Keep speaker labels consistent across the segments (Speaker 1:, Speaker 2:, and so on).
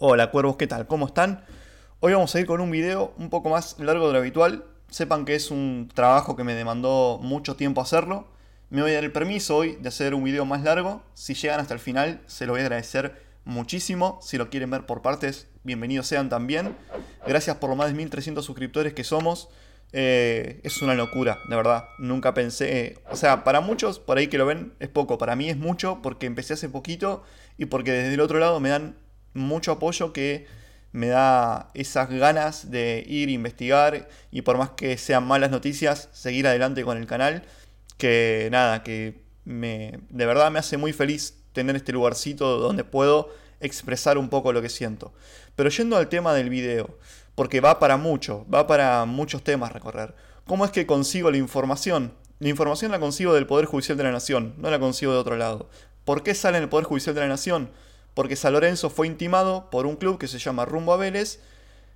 Speaker 1: Hola cuervos, ¿qué tal? ¿Cómo están? Hoy vamos a ir con un video un poco más largo de lo habitual. Sepan que es un trabajo que me demandó mucho tiempo hacerlo. Me voy a dar el permiso hoy de hacer un video más largo. Si llegan hasta el final, se lo voy a agradecer muchísimo. Si lo quieren ver por partes, bienvenidos sean también. Gracias por los más de 1300 suscriptores que somos. Eh, es una locura, de verdad. Nunca pensé. o sea, para muchos, por ahí que lo ven, es poco. Para mí es mucho porque empecé hace poquito y porque desde el otro lado me dan mucho apoyo que me da esas ganas de ir, a investigar y por más que sean malas noticias, seguir adelante con el canal. Que nada, que me, de verdad me hace muy feliz tener este lugarcito donde puedo expresar un poco lo que siento. Pero yendo al tema del video, porque va para mucho, va para muchos temas recorrer. ¿Cómo es que consigo la información? La información la consigo del Poder Judicial de la Nación, no la consigo de otro lado. ¿Por qué sale en el Poder Judicial de la Nación? porque San Lorenzo fue intimado por un club que se llama Rumbo a Vélez,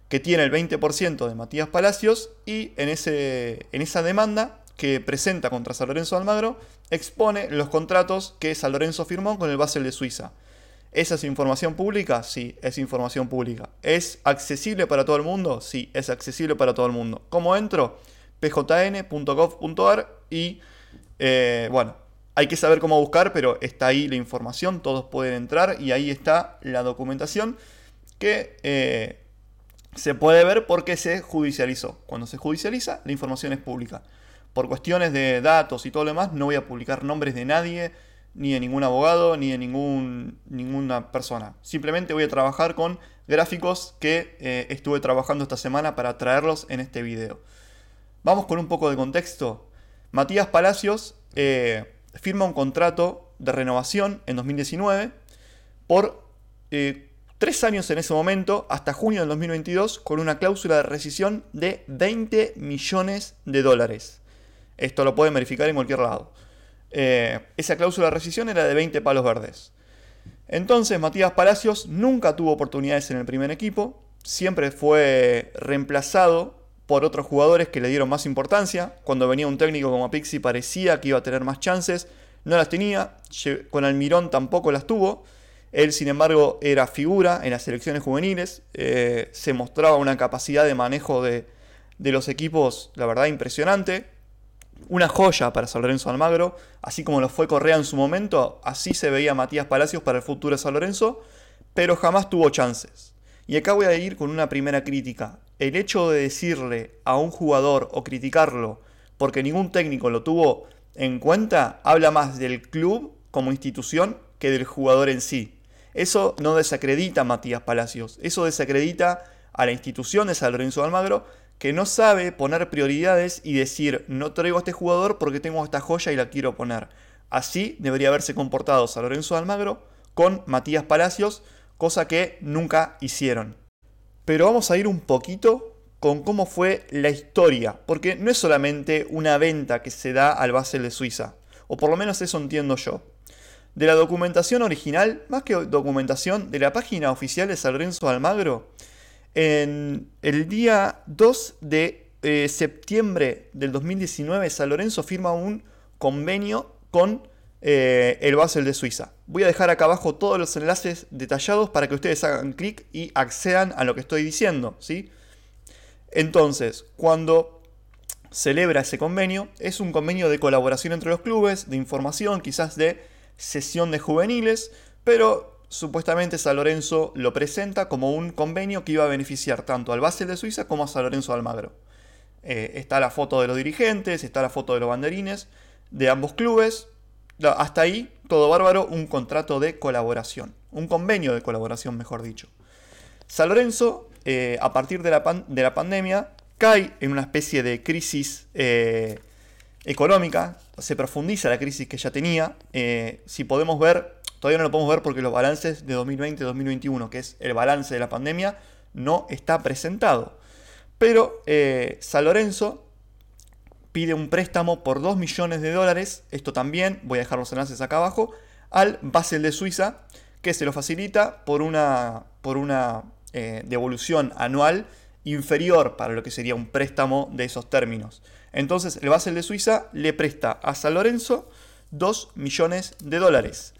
Speaker 1: que tiene el 20% de Matías Palacios, y en, ese, en esa demanda que presenta contra San Lorenzo Almagro expone los contratos que San Lorenzo firmó con el Basel de Suiza. ¿Esa es información pública? Sí, es información pública. ¿Es accesible para todo el mundo? Sí, es accesible para todo el mundo. ¿Cómo entro? pjn.gov.ar y eh, bueno, hay que saber cómo buscar, pero está ahí la información, todos pueden entrar y ahí está la documentación que eh, se puede ver porque se judicializó. Cuando se judicializa, la información es pública. Por cuestiones de datos y todo lo demás, no voy a publicar nombres de nadie, ni de ningún abogado, ni de ningún, ninguna persona. Simplemente voy a trabajar con gráficos que eh, estuve trabajando esta semana para traerlos en este video. Vamos con un poco de contexto. Matías Palacios eh, firma un contrato de renovación en 2019 por eh, tres años en ese momento, hasta junio del 2022, con una cláusula de rescisión de 20 millones de dólares. Esto lo pueden verificar en cualquier lado. Eh, esa cláusula de rescisión era de 20 palos verdes. Entonces Matías Palacios nunca tuvo oportunidades en el primer equipo, siempre fue reemplazado por otros jugadores que le dieron más importancia. Cuando venía un técnico como Pixi parecía que iba a tener más chances, no las tenía, con Almirón tampoco las tuvo. Él, sin embargo, era figura en las selecciones juveniles, eh, se mostraba una capacidad de manejo de, de los equipos, la verdad, impresionante. Una joya para San Lorenzo Almagro, así como lo fue Correa en su momento, así se veía Matías Palacios para el futuro de San Lorenzo, pero jamás tuvo chances. Y acá voy a ir con una primera crítica. El hecho de decirle a un jugador o criticarlo porque ningún técnico lo tuvo en cuenta habla más del club como institución que del jugador en sí. Eso no desacredita a Matías Palacios, eso desacredita a la institución de San Lorenzo de Almagro que no sabe poner prioridades y decir no traigo a este jugador porque tengo esta joya y la quiero poner. Así debería haberse comportado San Lorenzo de Almagro con Matías Palacios, cosa que nunca hicieron. Pero vamos a ir un poquito con cómo fue la historia, porque no es solamente una venta que se da al Basel de Suiza, o por lo menos eso entiendo yo. De la documentación original, más que documentación, de la página oficial de San Lorenzo Almagro, en el día 2 de eh, septiembre del 2019, San Lorenzo firma un convenio con eh, el Basel de Suiza. Voy a dejar acá abajo todos los enlaces detallados para que ustedes hagan clic y accedan a lo que estoy diciendo. ¿sí? Entonces, cuando celebra ese convenio, es un convenio de colaboración entre los clubes, de información, quizás de sesión de juveniles, pero supuestamente San Lorenzo lo presenta como un convenio que iba a beneficiar tanto al Basel de Suiza como a San Lorenzo Almagro. Eh, está la foto de los dirigentes, está la foto de los banderines de ambos clubes, hasta ahí, todo bárbaro, un contrato de colaboración, un convenio de colaboración, mejor dicho. San Lorenzo, eh, a partir de la, de la, pandemia, cae en una especie de crisis eh, económica, se profundiza la crisis que ya tenía. Eh, si podemos ver, todavía no lo podemos ver porque los balances de 2020-2021, que es el balance de la pandemia, no está presentado. Pero San Lorenzo pide un préstamo por 2 millones de dólares, esto también, voy a dejar los enlaces acá abajo, al Basel de Suiza, que se lo facilita por una, por una eh, devolución anual inferior para lo que sería un préstamo de esos términos. Entonces el Basel de Suiza le presta a San Lorenzo 2 millones de dólares.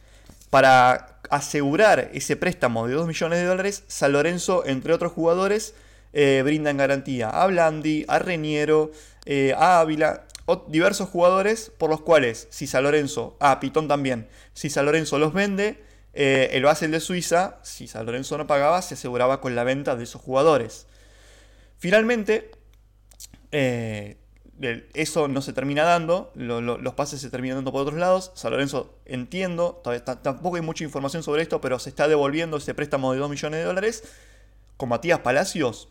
Speaker 1: Para asegurar ese préstamo de 2 millones de dólares, San Lorenzo, entre otros jugadores, eh, brindan garantía a Blandi, a Reniero, eh, Ávila, diversos jugadores por los cuales, si San Lorenzo, ah, Pitón también, si San Lorenzo los vende, eh, el Basel de Suiza, si San Lorenzo no pagaba, se aseguraba con la venta de esos jugadores. Finalmente, eh, eso no se termina dando, los pases se terminan dando por otros lados. San Lorenzo, entiendo, tampoco hay mucha información sobre esto, pero se está devolviendo ese préstamo de 2 millones de dólares con Matías Palacios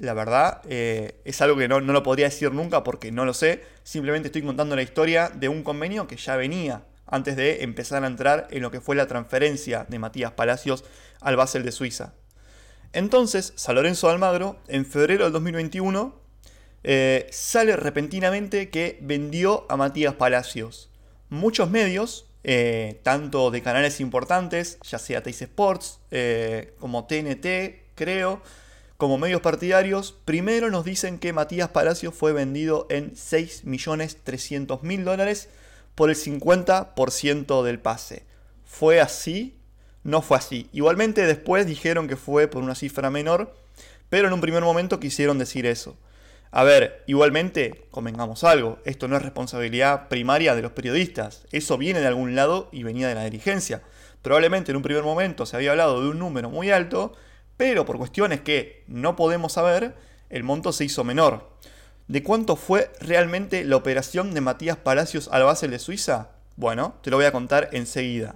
Speaker 1: la verdad, eh, es algo que no, lo podría decir nunca porque no lo sé. Simplemente estoy contando la historia de un convenio que ya venía antes de empezar a entrar en lo que fue la transferencia de Matías Palacios al Basel de Suiza. Entonces, San Lorenzo de Almagro, en febrero del 2021, eh, sale repentinamente que vendió a Matías Palacios. Muchos medios, eh, tanto de canales importantes, ya sea Teis Sports, como TNT, creo, como medios partidarios, primero nos dicen que Matías Palacios fue vendido en 6.300.000 dólares por el 50% del pase. ¿Fue así? No fue así. Igualmente después dijeron que fue por una cifra menor, pero en un primer momento quisieron decir eso. A ver, igualmente, convengamos algo, esto no es responsabilidad primaria de los periodistas, eso viene de algún lado y venía de la dirigencia. Probablemente en un primer momento se había hablado de un número muy alto pero por cuestiones que no podemos saber, el monto se hizo menor. ¿De cuánto fue realmente la operación de Matías Palacios al Basel de Suiza? Bueno, te lo voy a contar enseguida.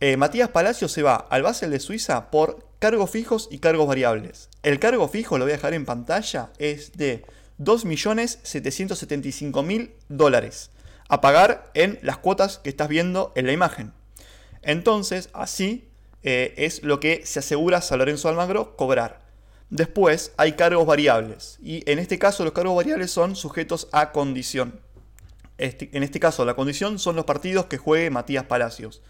Speaker 1: Eh, Matías Palacios se va al Basel de Suiza por cargos fijos y cargos variables. El cargo fijo, lo voy a dejar en pantalla, es de 2.775.000 dólares a pagar en las cuotas que estás viendo en la imagen. Entonces, así eh, es lo que se asegura San Lorenzo Almagro cobrar. Después hay cargos variables y en este caso los cargos variables son sujetos a condición. Este, en este caso la condición son los partidos que juegue Matías Palacios.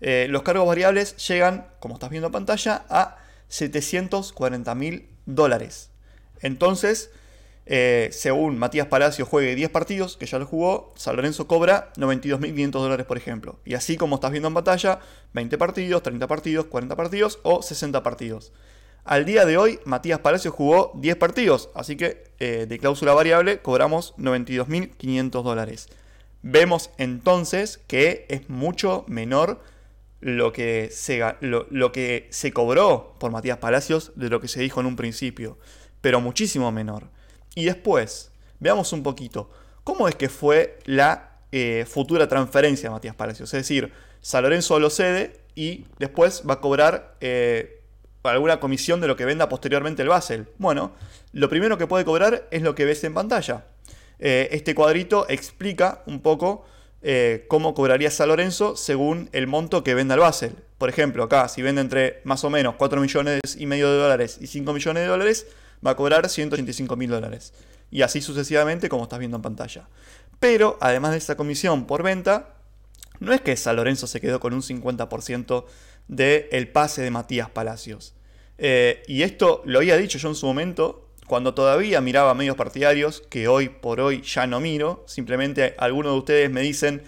Speaker 1: Eh, los cargos variables llegan, como estás viendo en pantalla, a 740 mil dólares. Entonces, eh, según Matías Palacio juegue 10 partidos, que ya lo jugó, San Lorenzo cobra 92.500 dólares, por ejemplo. Y así como estás viendo en batalla, 20 partidos, 30 partidos, 40 partidos o 60 partidos. Al día de hoy, Matías Palacio jugó 10 partidos, así que eh, de cláusula variable cobramos 92.500 dólares. Vemos entonces que es mucho menor lo que, lo que se cobró por Matías Palacios de lo que se dijo en un principio, pero muchísimo menor. Y después, veamos un poquito, ¿cómo es que fue la eh, futura transferencia de Matías Palacios? Es decir, San Lorenzo lo cede y después va a cobrar eh, alguna comisión de lo que venda posteriormente el Basel. Bueno, lo primero que puede cobrar es lo que ves en pantalla. Eh, este cuadrito explica un poco cómo cobraría San Lorenzo según el monto que venda el Basel. Por ejemplo, acá si vende entre más o menos 4 millones y medio de dólares y 5 millones de dólares, va a cobrar 185 mil dólares. Y así sucesivamente, como estás viendo en pantalla. Pero, además de esa comisión por venta, no es que San Lorenzo se quedó con un 50% del pase de Matías Palacios. Eh, y esto lo había dicho yo en su momento, cuando todavía miraba medios partidarios, que hoy por hoy ya no miro. Simplemente algunos de ustedes me dicen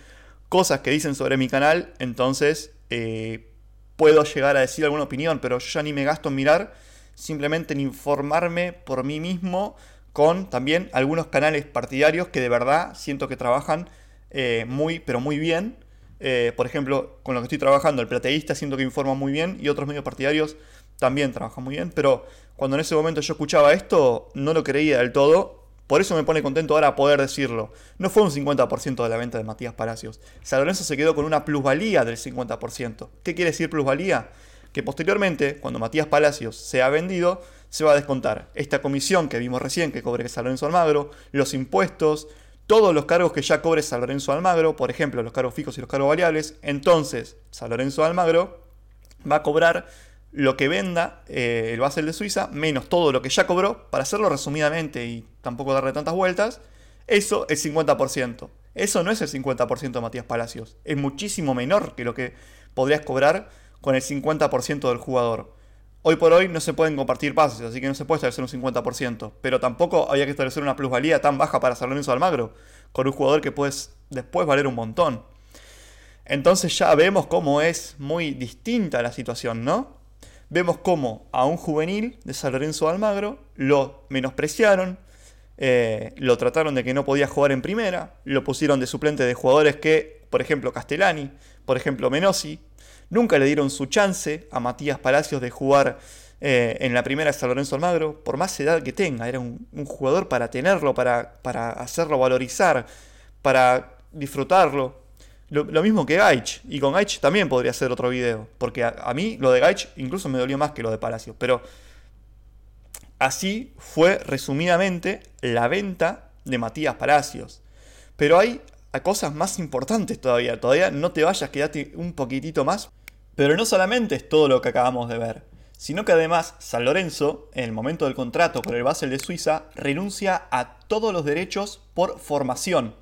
Speaker 1: cosas que dicen sobre mi canal, entonces eh, puedo llegar a decir alguna opinión, pero yo ya ni me gasto en mirar simplemente en informarme por mí mismo con también algunos canales partidarios que de verdad siento que trabajan eh, muy, pero muy bien. Eh, por ejemplo, con lo que estoy trabajando, el plateísta siento que informa muy bien y otros medios partidarios también trabajan muy bien, pero cuando en ese momento yo escuchaba esto, no lo creía del todo. Por eso me pone contento ahora poder decirlo. No fue un 50% de la venta de Matías Palacios. San Lorenzo se quedó con una plusvalía del 50%. ¿Qué quiere decir plusvalía? que posteriormente, cuando Matías Palacios sea vendido, se va a descontar esta comisión que vimos recién que cobre San Lorenzo Almagro, los impuestos, todos los cargos que ya cobre San Lorenzo Almagro, por ejemplo, los cargos fijos y los cargos variables, entonces San Lorenzo Almagro va a cobrar lo que venda eh, el Basel de Suiza, menos todo lo que ya cobró, para hacerlo resumidamente y tampoco darle tantas vueltas, eso es 50%. Eso no es el 50% de Matías Palacios, es muchísimo menor que lo que podrías cobrar con el 50% del jugador. Hoy por hoy no se pueden compartir pases, así que no se puede establecer un 50%, pero tampoco había que establecer una plusvalía tan baja para San Lorenzo Almagro, con un jugador que puedes después valer un montón. Entonces ya vemos cómo es muy distinta la situación, ¿no? Vemos cómo a un juvenil de San Lorenzo Almagro lo menospreciaron, eh, lo trataron de que no podía jugar en primera, lo pusieron de suplente de jugadores que, por ejemplo, Castellani, por ejemplo, Menosi, Nunca le dieron su chance a Matías Palacios de jugar eh, en la primera de San Lorenzo Almagro, por más edad que tenga. Era un, jugador para tenerlo, para, para, hacerlo valorizar, para disfrutarlo. Lo, mismo que Gaich, y con Gaich también podría hacer otro video, porque a, mí lo de Gaich incluso me dolió más que lo de Palacios, pero Así fue resumidamente la venta de Matías Palacios. Pero hay cosas más importantes todavía. Todavía no te vayas, quédate un poquitito más. Pero no solamente es todo lo que acabamos de ver, sino que además San Lorenzo, en el momento del contrato por el Basel de Suiza, renuncia a todos los derechos por formación.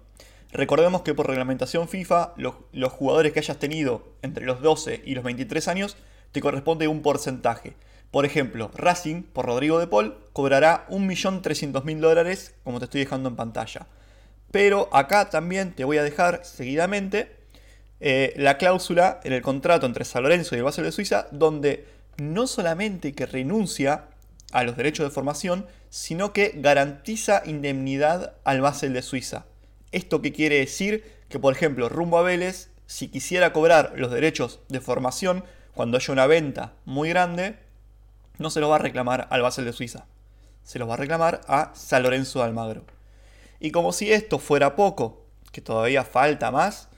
Speaker 1: Recordemos que por reglamentación FIFA, los, los jugadores que hayas tenido entre los 12 y los 23 años te corresponde un porcentaje. Por ejemplo, Racing, por Rodrigo de Paul, cobrará 1.300.000 dólares, como te estoy dejando en pantalla. Pero acá también te voy a dejar seguidamente eh, la cláusula en el contrato entre San Lorenzo y el Basel de Suiza, donde no solamente que renuncia a los derechos de formación, sino que garantiza indemnidad al Basel de Suiza. ¿Esto qué quiere decir? Que, por ejemplo, rumbo a Vélez, si quisiera cobrar los derechos de formación cuando haya una venta muy grande, no se lo va a reclamar al Basel de Suiza. Se lo va a reclamar a San Lorenzo de Almagro. Y como si esto fuera poco, que todavía falta más,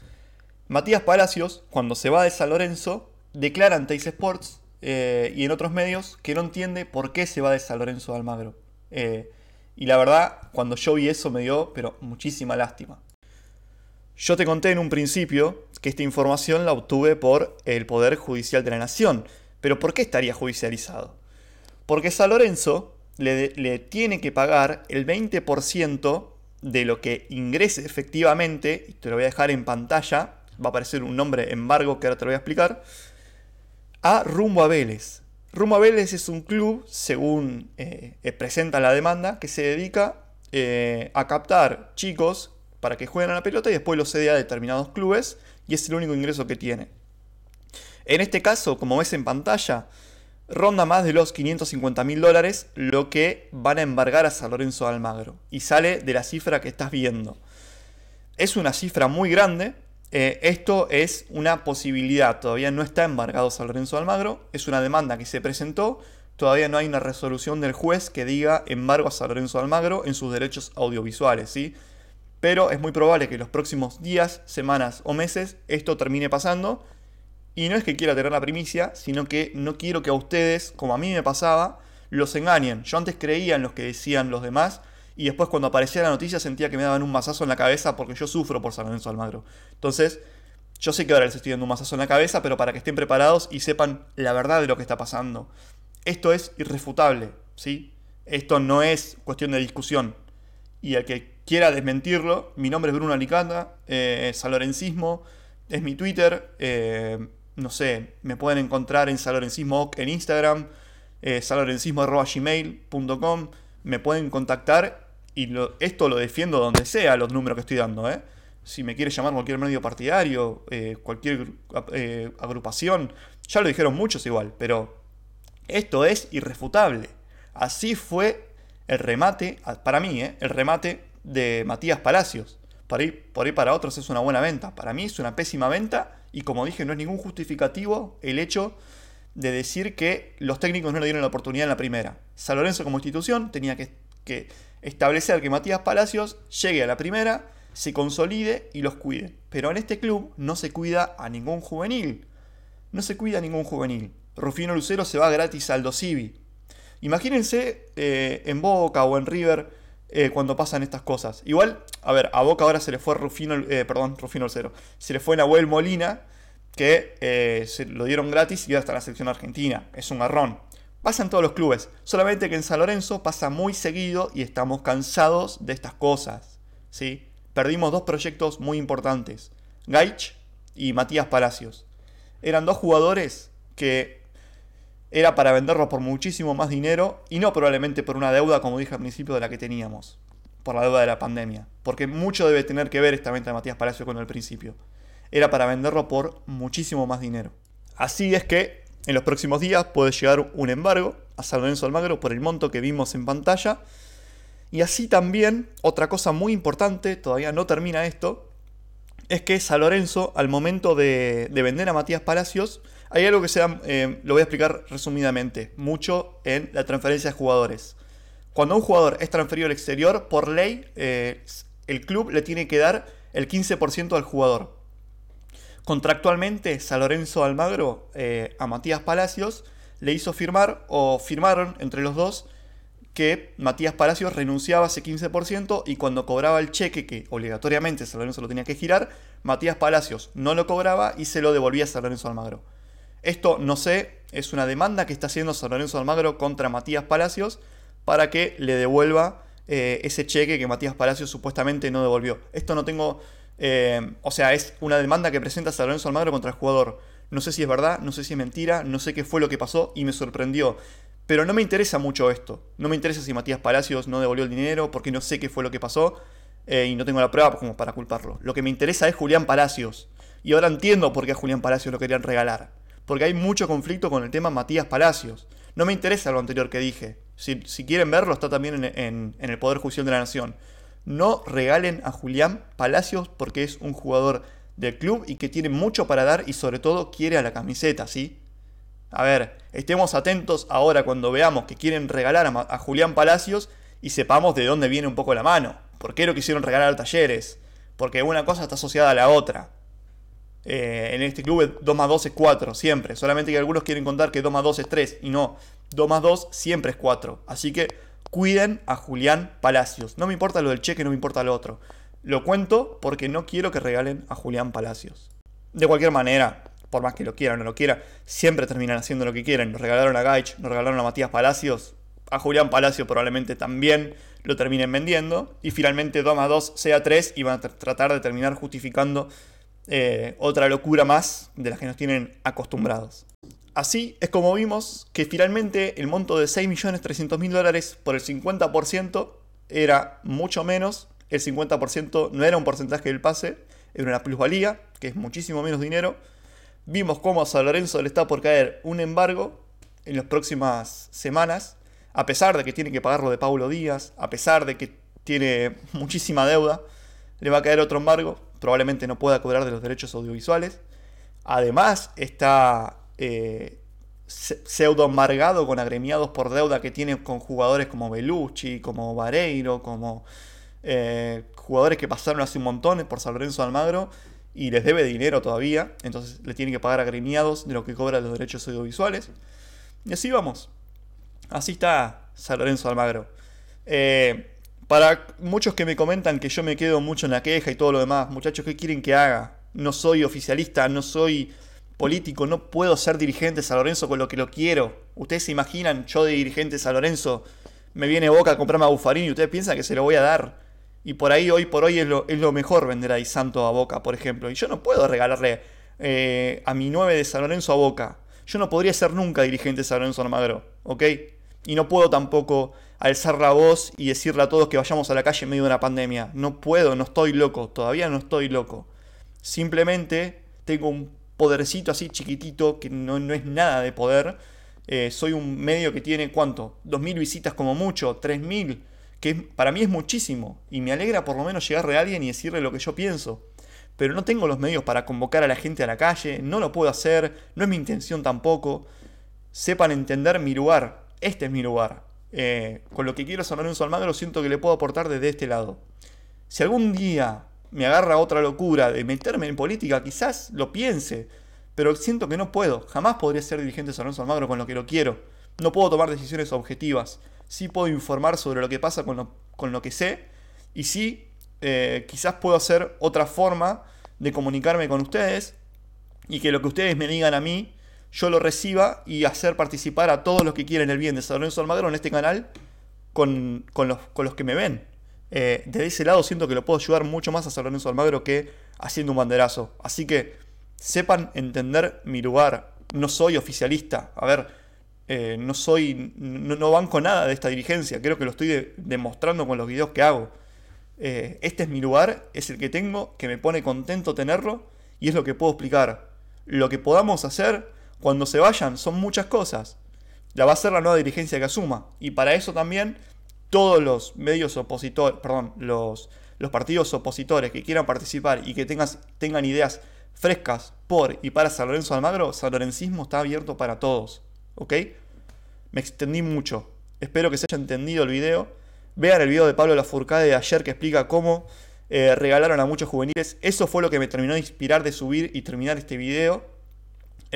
Speaker 1: Matías Palacios, cuando se va de San Lorenzo, declara en Sports eh, y en otros medios que no entiende por qué se va de San Lorenzo de Almagro. Eh, y la verdad, cuando yo vi eso me dio, pero muchísima lástima. Yo te conté en un principio que esta información la obtuve por el Poder Judicial de la Nación. Pero ¿por qué estaría judicializado? Porque San Lorenzo le, le tiene que pagar el 20% de lo que ingrese efectivamente, te lo voy a dejar en pantalla, va a aparecer un nombre embargo que ahora te lo voy a explicar, a Rumbo a Vélez. Rumbo a Vélez es un club, según eh, presenta la demanda, que se dedica eh, a captar chicos para que jueguen a la pelota y después los cede a determinados clubes y es el único ingreso que tiene. En este caso, como ves en pantalla, ronda más de los 550 mil dólares, lo que van a embargar a San Lorenzo Almagro. Y sale de la cifra que estás viendo. Es una cifra muy grande. Eh, esto es una posibilidad. Todavía no está embargado San Lorenzo Almagro. Es una demanda que se presentó. Todavía no hay una resolución del juez que diga embargo a San Lorenzo Almagro en sus derechos audiovisuales. ¿sí? Pero es muy probable que en los próximos días, semanas o meses esto termine pasando y no es que quiera tener la primicia, sino que no quiero que a ustedes, como a mí me pasaba, los engañen. Yo antes creía en lo que decían los demás y después cuando aparecía la noticia sentía que me daban un mazazo en la cabeza porque yo sufro por San Lorenzo Almagro. Entonces, yo sé que ahora les estoy dando un mazazo en la cabeza, pero para que estén preparados y sepan la verdad de lo que está pasando. Esto es irrefutable, ¿sí? Esto no es cuestión de discusión. Y el que quiera desmentirlo, mi nombre es Bruno Alicanda, eh, San Salorencismo, es mi Twitter. Eh, no sé, me pueden encontrar en Salorencismo en Instagram, eh, salorencismo.gmail.com, me pueden contactar y esto lo defiendo donde sea los números que estoy dando. ¿eh? Si me quiere llamar cualquier medio partidario, eh, cualquier eh, agrupación, ya lo dijeron muchos igual, pero esto es irrefutable. Así fue el remate, para mí, el remate de Matías Palacios. por ahí para otros es una buena venta. Para mí es una pésima venta y como dije, no es ningún justificativo el hecho de decir que los técnicos no le dieron la oportunidad en la primera. San Lorenzo como institución tenía que, establecer que Matías Palacios llegue a la primera, se consolide y los cuide. Pero en este club no se cuida a ningún juvenil. No se cuida a ningún juvenil. Rufino Lucero se va gratis al Dosivi. Imagínense eh, en Boca o en River eh, cuando pasan estas cosas. Igual, a ver, a Boca ahora se le fue Rufino, eh, perdón, Rufino cero. Se le fue Nahuel Molina, que eh, se lo dieron gratis y ahora hasta la selección argentina. Es un garrón. Pasa en todos los clubes, solamente que en San Lorenzo pasa muy seguido y estamos cansados de estas cosas. ¿sí? Perdimos dos proyectos muy importantes, Gaich y Matías Palacios. Eran dos jugadores que era para venderlo por muchísimo más dinero y no probablemente por una deuda, como dije al principio, de la que teníamos, por la deuda de la pandemia, porque mucho debe tener que ver esta venta de Matías Palacios con el principio. Era para venderlo por muchísimo más dinero. Así es que en los próximos días puede llegar un embargo a San Lorenzo Almagro por el monto que vimos en pantalla. Y así también, otra cosa muy importante, todavía no termina esto, es que San Lorenzo, al momento de vender a Matías Palacios, hay algo que se eh, lo voy a explicar resumidamente, mucho en la transferencia de jugadores. Cuando un jugador es transferido al exterior, por ley, eh, el club le tiene que dar el 15% al jugador. Contractualmente, San Lorenzo Almagro eh, a Matías Palacios le hizo firmar, o firmaron entre los dos, que Matías Palacios renunciaba a ese 15% y cuando cobraba el cheque, que obligatoriamente San Lorenzo lo tenía que girar, Matías Palacios no lo cobraba y se lo devolvía a San Lorenzo Almagro. Esto, no sé, es una demanda que está haciendo San Lorenzo Almagro contra Matías Palacios para que le devuelva eh, ese cheque que Matías Palacios supuestamente no devolvió. Esto no tengo... Eh, o sea, es una demanda que presenta San Lorenzo Almagro contra el jugador. No sé si es verdad, no sé si es mentira, no sé qué fue lo que pasó y me sorprendió. Pero no me interesa mucho esto. No me interesa si Matías Palacios no devolvió el dinero porque no sé qué fue lo que pasó eh, y no tengo la prueba como para culparlo. Lo que me interesa es Julián Palacios. Y ahora entiendo por qué a Julián Palacios lo querían regalar porque hay mucho conflicto con el tema Matías Palacios. No me interesa lo anterior que dije. Si, quieren verlo, está también en, el Poder Judicial de la Nación. No regalen a Julián Palacios porque es un jugador del club y que tiene mucho para dar y sobre todo quiere a la camiseta, ¿sí? A ver, estemos atentos ahora cuando veamos que quieren regalar a, Julián Palacios y sepamos de dónde viene un poco la mano. ¿Por qué lo quisieron regalar al Talleres? Porque una cosa está asociada a la otra. Eh, en este club 2 más 2 es 4, siempre. Solamente que algunos quieren contar que 2 más 2 es 3 y no. 2 más 2 siempre es 4. Así que cuiden a Julián Palacios. No me importa lo del cheque, no me importa lo otro. Lo cuento porque no quiero que regalen a Julián Palacios. De cualquier manera, por más que lo quieran o no lo quieran, siempre terminan haciendo lo que quieran. Nos regalaron a Gaich, nos regalaron a Matías Palacios, a Julián Palacio probablemente también lo terminen vendiendo. Y finalmente 2 más 2 sea 3 y van a tratar de terminar justificando eh, otra locura más de las que nos tienen acostumbrados. Así es como vimos que finalmente el monto de 6.300.000 dólares por el 50% era mucho menos, el 50% no era un porcentaje del pase, era una plusvalía, que es muchísimo menos dinero. Vimos cómo a San Lorenzo le está por caer un embargo en las próximas semanas, a pesar de que tiene que pagar lo de Paulo Díaz, a pesar de que tiene muchísima deuda, le va a caer otro embargo probablemente no pueda cobrar de los derechos audiovisuales. Además, está eh, pseudo amargado con agremiados por deuda que tiene con jugadores como Belucci, como Vareiro, como eh, jugadores que pasaron hace un montón por San Lorenzo Almagro y les debe dinero todavía, entonces le tienen que pagar agremiados de lo que cobra los derechos audiovisuales. Y así vamos. Así está San Lorenzo Almagro. Eh, para muchos que me comentan que yo me quedo mucho en la queja y todo lo demás, muchachos, ¿qué quieren que haga? No soy oficialista, no soy político, no puedo ser dirigente de San Lorenzo con lo que lo quiero. Ustedes se imaginan, yo de dirigente de San Lorenzo, me viene Boca a comprarme a Bufarín y ustedes piensan que se lo voy a dar. Y por ahí, hoy por hoy, es lo, mejor vender a Di Santo a Boca, por ejemplo. Y yo no puedo regalarle eh, a mi 9 de San Lorenzo a Boca. Yo no podría ser nunca dirigente de San Lorenzo Almagro, ¿ok? Y no puedo tampoco alzar la voz y decirle a todos que vayamos a la calle en medio de una pandemia. No puedo, no estoy loco, todavía no estoy loco. Simplemente tengo un podercito así chiquitito que no, es nada de poder. Eh, soy un medio que tiene cuánto? 2.000 visitas como mucho, 3.000, que para mí es muchísimo. Y me alegra por lo menos llegarle a alguien y decirle lo que yo pienso. Pero no tengo los medios para convocar a la gente a la calle, no lo puedo hacer, no es mi intención tampoco. Sepan entender mi lugar, este es mi lugar. Eh, con lo que quiero San Lorenzo Almagro, siento que le puedo aportar desde este lado. Si algún día me agarra otra locura de meterme en política, quizás lo piense, pero siento que no puedo. Jamás podría ser dirigente de San Lorenzo Almagro con lo que lo quiero. No puedo tomar decisiones objetivas. Sí puedo informar sobre lo que pasa con lo, que sé y sí eh, quizás puedo hacer otra forma de comunicarme con ustedes y que lo que ustedes me digan a mí yo lo reciba y hacer participar a todos los que quieren el bien de San Lorenzo Almagro en este canal con, los, con los, que me ven. Eh, de ese lado siento que lo puedo ayudar mucho más a San Lorenzo Almagro que haciendo un banderazo. Así que sepan entender mi lugar. No soy oficialista. A ver, eh, no soy. No, banco nada de esta dirigencia. Creo que lo estoy demostrando con los videos que hago. Eh, este es mi lugar, es el que tengo, que me pone contento tenerlo y es lo que puedo explicar. Lo que podamos hacer cuando se vayan son muchas cosas. La va a ser la nueva dirigencia que asuma. Y para eso también todos los medios opositores, perdón, los, los partidos opositores que quieran participar y que tengan ideas frescas por y para San Lorenzo Almagro, San Lorencismo está abierto para todos. ¿Ok? Me extendí mucho. Espero que se haya entendido el video. Vean el video de Pablo Lafourcade de ayer que explica cómo eh, regalaron a muchos juveniles. Eso fue lo que me terminó de inspirar de subir y terminar este video.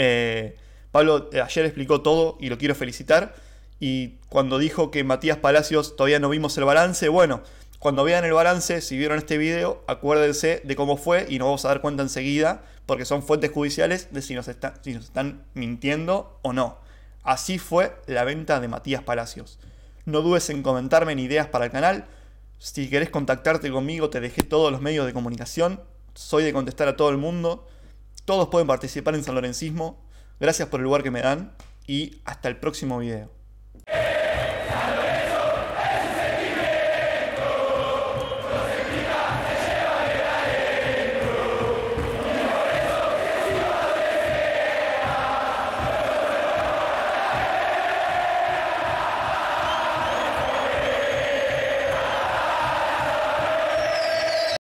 Speaker 1: Eh, Pablo eh, ayer explicó todo y lo quiero felicitar. Y cuando dijo que Matías Palacios todavía no vimos el balance, bueno, cuando vean el balance, si vieron este video, acuérdense de cómo fue y nos vamos a dar cuenta enseguida, porque son fuentes judiciales de si nos, están mintiendo o no. Así fue la venta de Matías Palacios. No dudes en comentarme ni ideas para el canal. Si querés contactarte conmigo, te dejé todos los medios de comunicación. Soy de contestar a todo el mundo. Todos pueden participar en San Lorencismo. Gracias por el lugar que me dan y hasta el próximo video.